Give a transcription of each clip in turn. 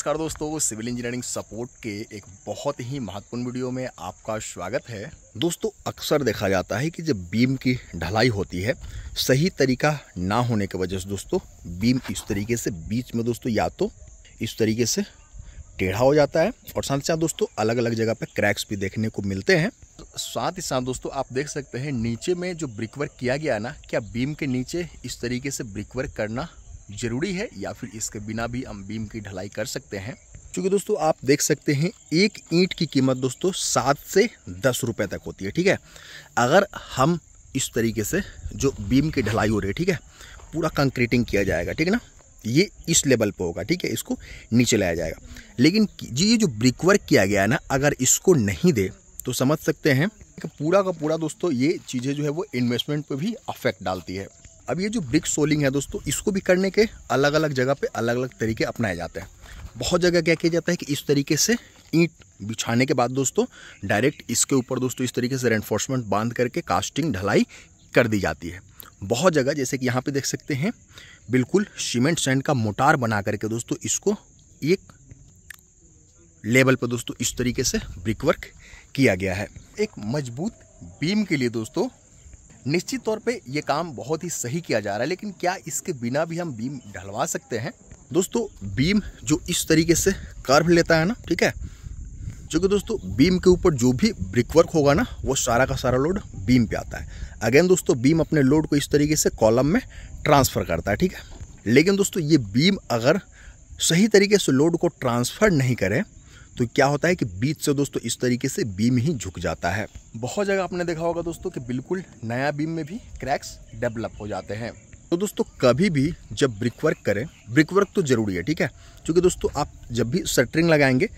नमस्कार दोस्तों civil engineering support के एक बहुत ही महत्वपूर्ण वीडियो में आपका स्वागत है दोस्तों अक्सर देखा जाता है कि जब बीम की ढलाई होती है सही तरीका ना होने के वजह से दोस्तों बीम इस तरीके से बीच में दोस्तों या तो इस तरीके से टेढ़ा हो जाता है और साथ ही साथ दोस्तों अलग अलग जगह पर क्रैक्स भी देखने को मिलते हैं साथ ही साथ दोस्तों आप देख सकते हैं नीचे में जो ब्रिकवर्क किया गया ना क्या बीम के नीचे इस तरीके से ब्रिकवर्क करना ज़रूरी है या फिर इसके बिना भी हम बीम की ढलाई कर सकते हैं क्योंकि दोस्तों आप देख सकते हैं एक ईंट की कीमत दोस्तों सात से दस रुपये तक होती है ठीक है अगर हम इस तरीके से जो बीम की ढलाई हो रही है ठीक है पूरा कंक्रीटिंग किया जाएगा ठीक है ना ये इस लेवल पर होगा ठीक है इसको नीचे लाया जाएगा लेकिन जी ये जो ब्रिक वर्क किया गया है ना अगर इसको नहीं दे तो समझ सकते हैं कि पूरा का पूरा दोस्तों ये चीज़ें जो है वो इन्वेस्टमेंट पे भी अफेक्ट डालती है अब ये जो ब्रिक सोलिंग है दोस्तों इसको भी करने के अलग अलग जगह पे अलग अलग तरीके अपनाए जाते हैं बहुत जगह क्या किया जाता है कि इस तरीके से ईंट बिछाने के बाद दोस्तों डायरेक्ट इसके ऊपर दोस्तों इस तरीके से रेनफोर्समेंट बांध करके कास्टिंग ढलाई कर दी जाती है बहुत जगह जैसे कि यहाँ पर देख सकते हैं बिल्कुल सीमेंट सैंड का मोटार बना करके दोस्तों इसको एक लेवल पर दोस्तों इस तरीके से ब्रिक वर्क किया गया है एक मजबूत बीम के लिए दोस्तों निश्चित तौर पे ये काम बहुत ही सही किया जा रहा है लेकिन क्या इसके बिना भी हम बीम ढलवा सकते हैं दोस्तों बीम जो इस तरीके से कर्व लेता है ना ठीक है क्योंकि दोस्तों बीम के ऊपर जो भी ब्रिकवर्क होगा ना वो सारा का सारा लोड बीम पे आता है अगेन दोस्तों बीम अपने लोड को इस तरीके से कॉलम में ट्रांसफ़र करता है ठीक है लेकिन दोस्तों ये बीम अगर सही तरीके से लोड को ट्रांसफ़र नहीं करे तो क्या होता है कि बीच से दोस्तों इस तरीके से बीम ही झुक जाता है बहुत जगह आपने देखा होगा दोस्तों कि बिल्कुल नया बीम में भी क्रैक्स डेवलप हो जाते हैं तो दोस्तों कभी भी जब ब्रिक वर्क करें ब्रिक वर्क तो ज़रूरी है ठीक है क्योंकि दोस्तों आप जब भी सटरिंग लगाएंगे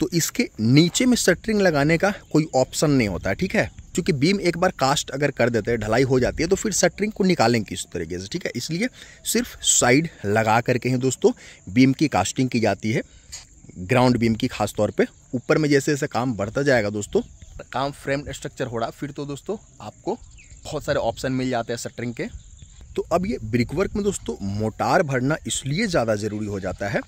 तो इसके नीचे में सटरिंग लगाने का कोई ऑप्शन नहीं होता ठीक है क्योंकि बीम एक बार कास्ट अगर कर देते हैं ढलाई हो जाती है तो फिर सटरिंग को निकालेंगे इस तरीके से ठीक है इसलिए सिर्फ साइड लगा करके ही दोस्तों बीम की कास्टिंग की जाती है ग्राउंड बीम की खास तौर पे ऊपर में जैसे जैसे काम बढ़ता जाएगा दोस्तों काम फ्रेम स्ट्रक्चर हो रहा फिर तो दोस्तों आपको बहुत सारे ऑप्शन मिल जाते हैं सटरिंग के तो अब ये ब्रिकवर्क में दोस्तों मोटार भरना इसलिए ज़्यादा ज़रूरी हो जाता है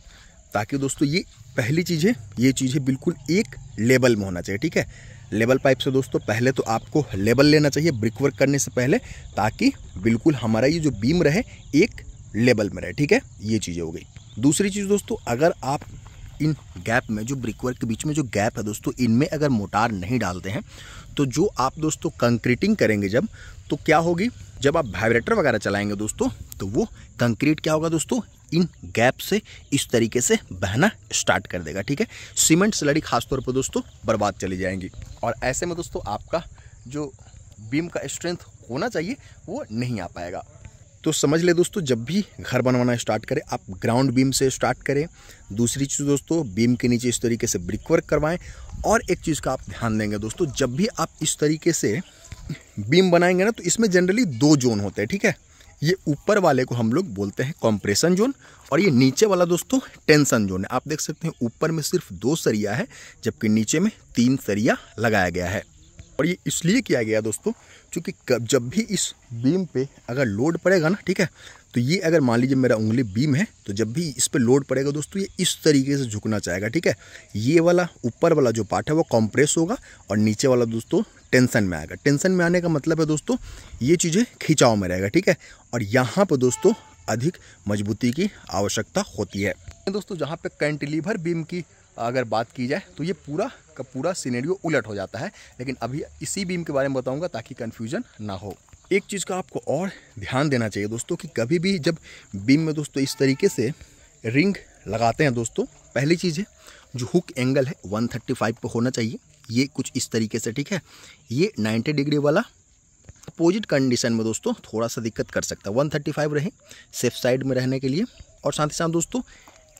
ताकि दोस्तों ये पहली चीज़ है ये चीजें बिल्कुल एक लेवल में होना चाहिए ठीक है लेवल पाइप से दोस्तों पहले तो आपको लेवल लेना चाहिए ब्रिक वर्क करने से पहले ताकि बिल्कुल हमारा ये जो बीम रहे एक लेवल में रहे ठीक है ये चीज़ें हो गई दूसरी चीज़ दोस्तों अगर आप इन गैप में जो ब्रिक वर्क के बीच में जो गैप है दोस्तों इनमें अगर मोटार नहीं डालते हैं तो जो आप दोस्तों कंक्रीटिंग करेंगे जब तो क्या होगी जब आप वाइब्रेटर वगैरह चलाएंगे दोस्तों तो वो कंक्रीट क्या होगा दोस्तों इन गैप से इस तरीके से बहना स्टार्ट कर देगा ठीक है सीमेंट सलड़ी खासतौर पर दोस्तों बर्बाद चली जाएंगी और ऐसे में दोस्तों आपका जो बीम का स्ट्रेंथ होना चाहिए वो नहीं आ पाएगा तो समझ ले दोस्तों जब भी घर बनवाना स्टार्ट करें आप ग्राउंड बीम से स्टार्ट करें दूसरी चीज़ दोस्तों बीम के नीचे इस तरीके से ब्रिक वर्क करवाएं और एक चीज़ का आप ध्यान देंगे दोस्तों जब भी आप इस तरीके से बीम बनाएंगे ना तो इसमें जनरली दो जोन होते हैं ठीक है ये ऊपर वाले को हम लोग बोलते हैं कॉम्प्रेशन जोन और ये नीचे वाला दोस्तों टेंशन जोन है आप देख सकते हैं ऊपर में सिर्फ दो सरिया है जबकि नीचे में तीन सरिया लगाया गया है और ये इसलिए किया गया दोस्तों क्योंकि जब भी इस बीम पे अगर लोड पड़ेगा ना ठीक है तो ये अगर मान लीजिए मेरा उंगली बीम है तो जब भी इस पे लोड पड़ेगा दोस्तों ये इस तरीके से झुकना चाहेगा ठीक है ये वाला ऊपर वाला जो पार्ट है वो कॉम्प्रेस होगा और नीचे वाला दोस्तों टेंशन में आएगा टेंशन में आने का मतलब है दोस्तों ये चीज़ें खिंचाव में रहेगा ठीक है और यहाँ पर दोस्तों अधिक मजबूती की आवश्यकता होती है दोस्तों जहाँ पे कैंटिलीवर बीम की अगर बात की जाए तो ये पूरा का पूरा सीनेरियो उलट हो जाता है लेकिन अभी इसी बीम के बारे में बताऊँगा ताकि कन्फ्यूजन ना हो एक चीज़ का आपको और ध्यान देना चाहिए दोस्तों कि कभी भी जब बीम में दोस्तों इस तरीके से रिंग लगाते हैं दोस्तों पहली चीज़ है जो हुक एंगल है फाइव पे होना चाहिए ये कुछ इस तरीके से ठीक है ये नाइन्टी डिग्री वाला अपोजिट कंडीशन में दोस्तों थोड़ा सा दिक्कत कर सकता है 135 रहे सेफ साइड में रहने के लिए और साथ ही साथ दोस्तों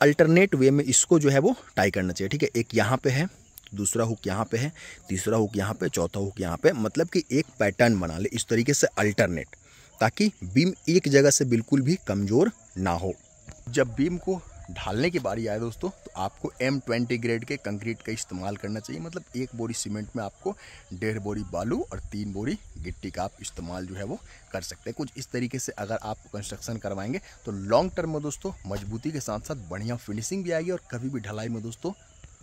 अल्टरनेट वे में इसको जो है वो टाई करना चाहिए ठीक है एक यहाँ पे है दूसरा हुक यहाँ पे है तीसरा हुक यहाँ पे चौथा हुक यहाँ पे मतलब कि एक पैटर्न बना ले इस तरीके से अल्टरनेट ताकि बीम एक जगह से बिल्कुल भी कमज़ोर ना हो जब बीम को ढालने की बारी आए दोस्तों तो आपको एम ट्वेंटी ग्रेड के कंक्रीट का इस्तेमाल करना चाहिए मतलब एक बोरी सीमेंट में आपको डेढ़ बोरी बालू और तीन बोरी गिट्टी का आप इस्तेमाल जो है वो कर सकते हैं कुछ इस तरीके से अगर आप कंस्ट्रक्शन करवाएंगे तो लॉन्ग टर्म में दोस्तों मजबूती के साथ साथ बढ़िया फिनिशिंग भी आएगी और कभी भी ढलाई में दोस्तों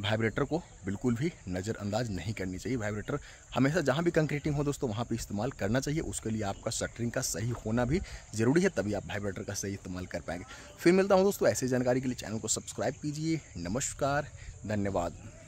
वाइब्रेटर को बिल्कुल भी नज़रअंदाज नहीं करनी चाहिए वाइब्रेटर हमेशा जहाँ भी कंक्रीटिंग हो दोस्तों वहाँ पर इस्तेमाल करना चाहिए उसके लिए आपका शटरिंग का सही होना भी ज़रूरी है तभी आप वाइब्रेटर का सही इस्तेमाल कर पाएंगे फिर मिलता हूँ दोस्तों ऐसी जानकारी के लिए चैनल को सब्सक्राइब कीजिए नमस्कार धन्यवाद